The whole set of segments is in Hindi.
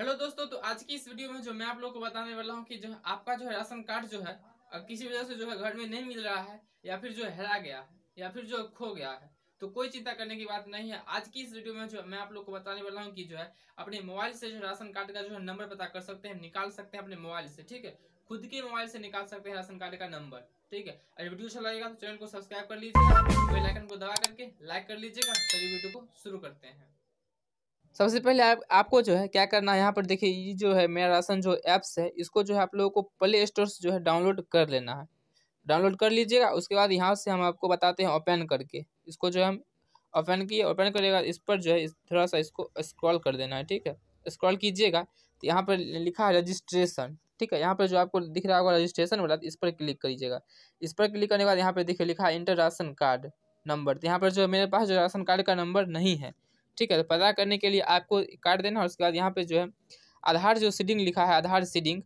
हेलो दोस्तों तो आज की इस वीडियो में जो मैं आप लोग को बताने वाला हूँ कि जो आपका जो है राशन कार्ड जो है किसी वजह से जो है घर में नहीं मिल रहा है या फिर जो हरा गया है या फिर जो खो गया है तो कोई चिंता करने की बात नहीं है आज की इस वीडियो में जो मैं आप लोग को बताने वाला हूँ कि जो है अपने मोबाइल से जो राशन कार्ड का जो है नंबर पता कर सकते हैं निकाल सकते हैं अपने मोबाइल से ठीक है खुद के मोबाइल से निकाल सकते हैं राशन कार्ड का नंबर ठीक है अगर वीडियो अच्छा लगेगा तो चैनल को सब्सक्राइब कर लीजिएगा बेल आइकन को दबा करके लाइक कर लीजिएगा तभी वीडियो को शुरू करते हैं सबसे पहले आप आपको जो है क्या करना है यहाँ पर देखिए ये जो है मेरा राशन जो ऐप्स है इसको जो है आप लोगों को प्ले स्टोर से जो है डाउनलोड कर लेना है डाउनलोड कर लीजिएगा उसके बाद यहाँ से हम आपको बताते हैं ओपन करके इसको जो हम ओपन किए ओपन करेगा इस पर जो है थोड़ा सा इसको स्क्रॉल कर देना है ठीक है स्क्रॉल कीजिएगा तो यहाँ पर लिखा है रजिस्ट्रेशन ठीक है यहाँ पर जो आपको दिख रहा होगा रजिस्ट्रेशन वाला इस पर क्लिक करिएगा इस पर क्लिक करने के बाद यहाँ पर देखिए लिखा है इंटर राशन कार्ड नंबर तो यहाँ पर जो मेरे पास जो राशन कार्ड का नंबर नहीं है ठीक है तो पता करने के लिए आपको काट देना और उसके बाद यहाँ पे जो है आधार जो सीडिंग लिखा है आधार सीडिंग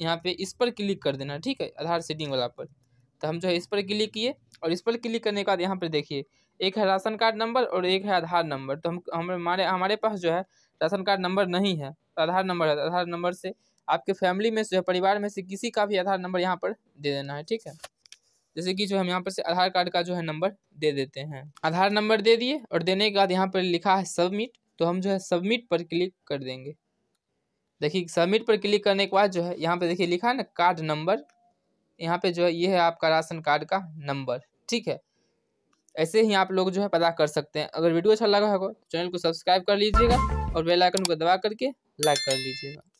यहाँ पे इस पर क्लिक कर देना ठीक है आधार सीडिंग वाला पर तो हम जो है इस पर क्लिक किए और इस पर क्लिक करने के बाद यहाँ पर देखिए एक है राशन कार्ड नंबर और एक है आधार नंबर तो हम हमारे हमारे पास जो है राशन कार्ड नंबर नहीं है तो आधार नंबर है तो आधार नंबर से आपके फैमिली में से परिवार में से किसी का भी आधार नंबर यहाँ पर दे देना है ठीक है जैसे कि जो हम यहाँ पर से आधार कार्ड का जो है नंबर दे देते हैं आधार नंबर दे दिए और देने के बाद यहाँ पर लिखा है सबमिट तो हम जो है सबमिट पर क्लिक कर देंगे देखिए सबमिट पर क्लिक करने के बाद जो है यहाँ पर देखिए लिखा है ना कार्ड नंबर यहाँ पे जो है ये है आपका राशन कार्ड का नंबर ठीक है ऐसे ही आप लोग जो है पता कर सकते हैं अगर वीडियो अच्छा लगा होगा तो चैनल को सब्सक्राइब कर लीजिएगा और बेल आइकन को दबा करके लाइक कर लीजिएगा